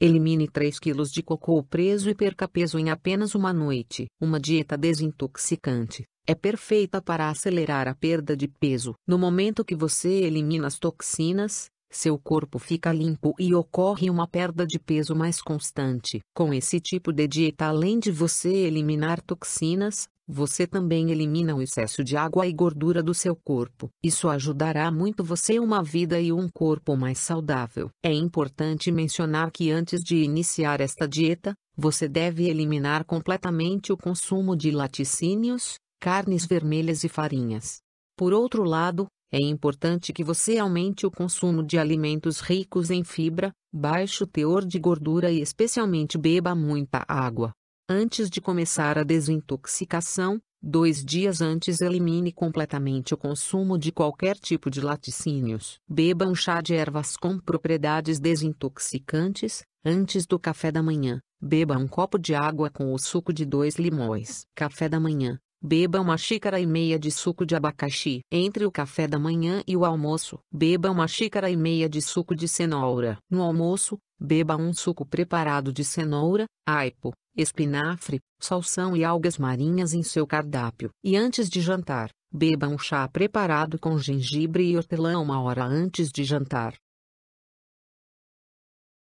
Elimine 3 quilos de cocô preso e perca peso em apenas uma noite. Uma dieta desintoxicante é perfeita para acelerar a perda de peso. No momento que você elimina as toxinas, seu corpo fica limpo e ocorre uma perda de peso mais constante. Com esse tipo de dieta, além de você eliminar toxinas, você também elimina o excesso de água e gordura do seu corpo. Isso ajudará muito você a uma vida e um corpo mais saudável. É importante mencionar que antes de iniciar esta dieta, você deve eliminar completamente o consumo de laticínios, carnes vermelhas e farinhas. Por outro lado, é importante que você aumente o consumo de alimentos ricos em fibra, baixo teor de gordura e especialmente beba muita água. Antes de começar a desintoxicação, dois dias antes elimine completamente o consumo de qualquer tipo de laticínios. Beba um chá de ervas com propriedades desintoxicantes, antes do café da manhã. Beba um copo de água com o suco de dois limões. Café da manhã. Beba uma xícara e meia de suco de abacaxi. Entre o café da manhã e o almoço, beba uma xícara e meia de suco de cenoura. No almoço, beba um suco preparado de cenoura, aipo, espinafre, salsão e algas marinhas em seu cardápio. E antes de jantar, beba um chá preparado com gengibre e hortelã uma hora antes de jantar.